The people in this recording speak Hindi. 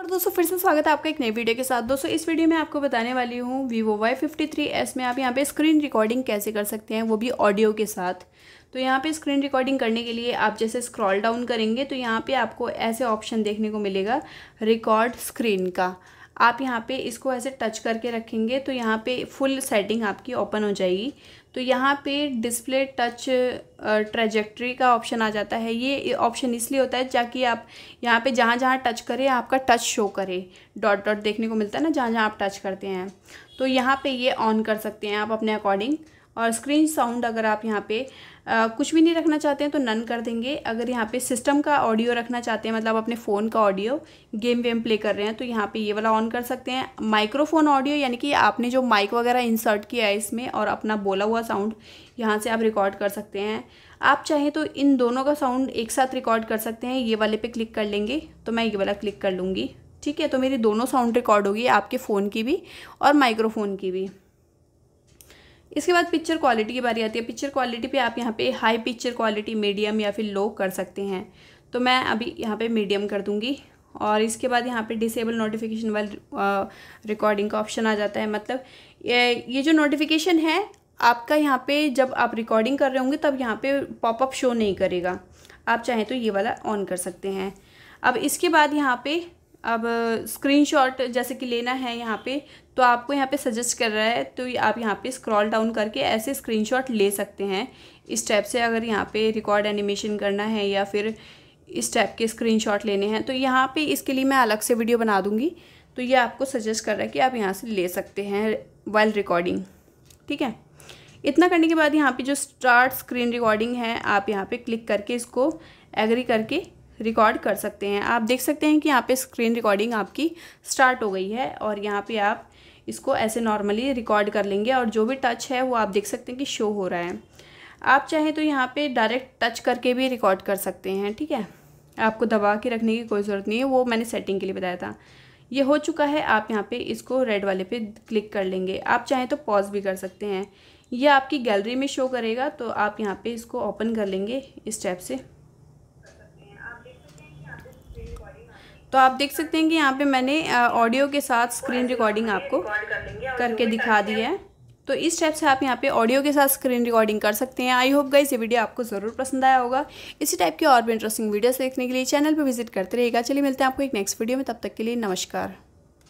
और दोस्तों फिर से स्वागत है आपका एक नई वीडियो के साथ दोस्तों इस वीडियो में आपको बताने वाली हूँ Vivo Y fifty three S में आप यहाँ पे स्क्रीन रिकॉर्डिंग कैसे कर सकते हैं वो भी ऑडियो के साथ तो यहाँ पे स्क्रीन रिकॉर्डिंग करने के लिए आप जैसे स्क्रॉल डाउन करेंगे तो यहाँ पे आपको ऐसे ऑप्शन देखने को मिलेगा रिकॉर्ड स्क्रीन का आप यहाँ पे इसको ऐसे टच करके रखेंगे तो यहाँ पे फुल सेटिंग आपकी ओपन हो जाएगी तो यहाँ पे डिस्प्ले टच ट्रेजेक्ट्री का ऑप्शन आ जाता है ये ऑप्शन इसलिए होता है ताकि आप यहाँ पे जहाँ जहाँ टच करें आपका टच शो करे डॉट डॉट देखने को मिलता है ना जहाँ जहाँ आप टच करते हैं तो यहाँ पे ये ऑन कर सकते हैं आप अपने अकॉर्डिंग और स्क्रीन साउंड अगर आप यहाँ पे आ, कुछ भी नहीं रखना चाहते हैं तो नन कर देंगे अगर यहाँ पे सिस्टम का ऑडियो रखना चाहते हैं मतलब अपने फ़ोन का ऑडियो गेम वेम प्ले कर रहे हैं तो यहाँ पे ये वाला ऑन कर सकते हैं माइक्रोफोन ऑडियो यानी कि आपने जो माइक वगैरह इंसर्ट किया है इसमें और अपना बोला हुआ साउंड यहाँ से आप रिकॉर्ड कर सकते हैं आप चाहें तो इन दोनों का साउंड एक साथ रिकॉर्ड कर सकते हैं ये वाले पे क्लिक कर लेंगे तो मैं ये वाला क्लिक कर लूँगी ठीक है तो मेरी दोनों साउंड रिकॉर्ड होगी आपके फ़ोन की भी और माइक्रोफोन की भी इसके बाद पिक्चर क्वालिटी की बारी आती है पिक्चर क्वालिटी पे आप यहाँ पे हाई पिक्चर क्वालिटी मीडियम या फिर लो कर सकते हैं तो मैं अभी यहाँ पे मीडियम कर दूँगी और इसके बाद यहाँ पे डिसेबल नोटिफिकेशन वाल रिकॉर्डिंग का ऑप्शन आ जाता है मतलब ये, ये जो नोटिफिकेशन है आपका यहाँ पे जब आप रिकॉर्डिंग कर रहे होंगे तब यहाँ पे पॉपअप शो नहीं करेगा आप चाहें तो ये वाला ऑन कर सकते हैं अब इसके बाद यहाँ पे अब स्क्रीनशॉट जैसे कि लेना है यहाँ पे तो आपको यहाँ पे सजेस्ट कर रहा है तो आप यहाँ पे स्क्रॉल डाउन करके ऐसे स्क्रीनशॉट ले सकते हैं इस टाइप से अगर यहाँ पे रिकॉर्ड एनिमेशन करना है या फिर इस टाइप के स्क्रीनशॉट लेने हैं तो यहाँ पे इसके लिए मैं अलग से वीडियो बना दूँगी तो ये आपको सजेस्ट कर रहा है कि आप यहाँ से ले सकते हैं वाइल रिकॉर्डिंग ठीक है इतना करने के बाद यहाँ पर जो स्टार्ट स्क्रीन रिकॉर्डिंग है आप यहाँ पर क्लिक करके इसको एग्री करके रिकॉर्ड कर सकते हैं आप देख सकते हैं कि यहाँ पे स्क्रीन रिकॉर्डिंग आपकी स्टार्ट हो गई है और यहाँ पे आप इसको ऐसे नॉर्मली रिकॉर्ड कर लेंगे और जो भी टच है वो आप देख सकते हैं कि शो हो रहा है आप चाहें तो यहाँ पे डायरेक्ट टच करके भी रिकॉर्ड कर सकते हैं ठीक है आपको दबा के रखने की कोई ज़रूरत नहीं है वो मैंने सेटिंग के लिए बताया था ये हो चुका है आप यहाँ पे इसको रेड वाले पे क्लिक कर लेंगे आप चाहें तो पॉज भी कर सकते हैं ये आपकी गैलरी में शो करेगा तो आप यहाँ पे इसको ओपन कर लेंगे इस टाइप से तो आप देख सकते हैं कि यहाँ पे मैंने ऑडियो के साथ स्क्रीन रिकॉर्डिंग आपको करके दिखा दी है तो इस स्टेप से आप यहाँ पे ऑडियो के साथ स्क्रीन रिकॉर्डिंग कर सकते हैं आई होप गाइस ये वीडियो आपको ज़रूर पसंद आया होगा इसी टाइप की और भी इंटरेस्टिंग वीडियोस देखने के लिए चैनल पर विजिट करते रहेगा चलिए मिलते हैं आपको एक नेक्स्ट वीडियो में तब तक के लिए नमस्कार